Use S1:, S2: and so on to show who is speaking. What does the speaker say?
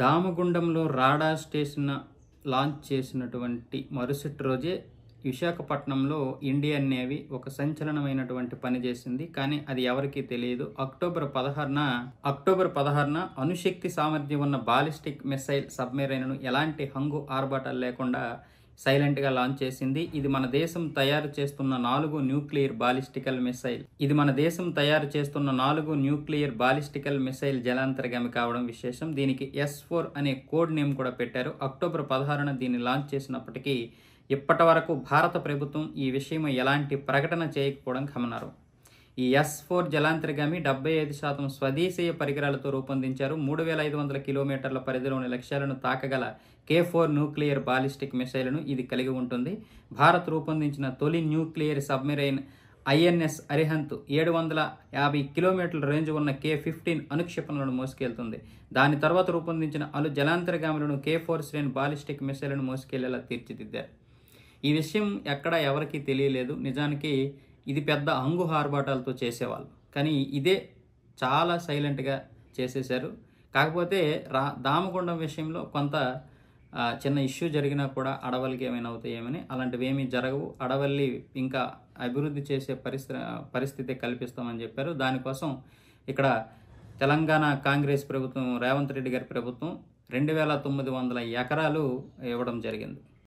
S1: దామగుండంలో రాడా station launch చేసినటువంటి మరుసటి రోజే విశాఖపట్నంలో ఇండియన్ నేవీ ఒక సంచలనమైనటువంటి పని చేసింది కానీ అది ఎవరికీ తెలియదు అక్టోబర్ పదహారున అక్టోబర్ పదహారున అణుశక్తి సామర్థ్యం ఉన్న బాలిస్టిక్ మిసైల్ సబ్మెరైన్ను ఎలాంటి హంగు ఆర్భాటాలు లేకుండా సైలెంట్గా లాంచ్ చేసింది ఇది మన దేశం తయారు చేస్తున్న నాలుగు న్యూక్లియర్ బాలిస్టికల్ మిసైల్ ఇది మన దేశం తయారు చేస్తున్న నాలుగు న్యూక్లియర్ బాలిస్టికల్ మిసైల్ జలాంతర్గామి కావడం విశేషం దీనికి ఎస్ ఫోర్ అనే కోడ్ నేమ్ కూడా పెట్టారు అక్టోబర్ పదహారున దీన్ని లాంచ్ చేసినప్పటికీ ఇప్పటి వరకు భారత ప్రభుత్వం ఈ విషయమై ఎలాంటి ప్రకటన చేయకపోవడం గమనారు ఈ ఎస్ ఫోర్ జలాంతర్గామి డెబ్బై ఐదు శాతం స్వదేశీయ పరికరాలతో రూపొందించారు మూడు వేల ఐదు వందల కిలోమీటర్ల పరిధిలోని లక్ష్యాలను తాకగల కే ఫోర్ న్యూక్లియర్ బాలిస్టిక్ మిసైల్ను ఇది కలిగి ఉంటుంది భారత్ రూపొందించిన తొలి న్యూక్లియర్ సబ్మెరైన్ ఐఎన్ఎస్ అరిహంత్ ఏడు వందల యాభై కిలోమీటర్ల రేంజ్ ఉన్న కే ఫిఫ్టీన్ అనుక్షిపణలను మోసుకెళ్తుంది దాని తర్వాత రూపొందించిన అలు జలాంతర్గాములను కే ఫోర్ శ్రేణి బాలిస్టిక్ మిసైల్ను మోసుకెళ్లేలా తీర్చిదిద్దారు ఈ విషయం ఎక్కడా ఎవరికీ తెలియలేదు నిజానికి ఇది పెద్ద అంగు హార్బాటాలతో చేసేవాళ్ళు కానీ ఇదే చాలా సైలెంట్గా చేసేశారు కాకపోతే రా దామగుండం విషయంలో కొంత చిన్న ఇష్యూ జరిగినా కూడా అడవల్కి ఏమైనా అవుతాయేమని అలాంటివి ఏమీ జరగవు అడవల్ని ఇంకా అభివృద్ధి చేసే పరిస్థితి పరిస్థితి కల్పిస్తామని చెప్పారు దానికోసం ఇక్కడ తెలంగాణ కాంగ్రెస్ ప్రభుత్వం రేవంత్ రెడ్డి గారి ప్రభుత్వం రెండు వేల తొమ్మిది వందల ఎకరాలు ఇవ్వడం జరిగింది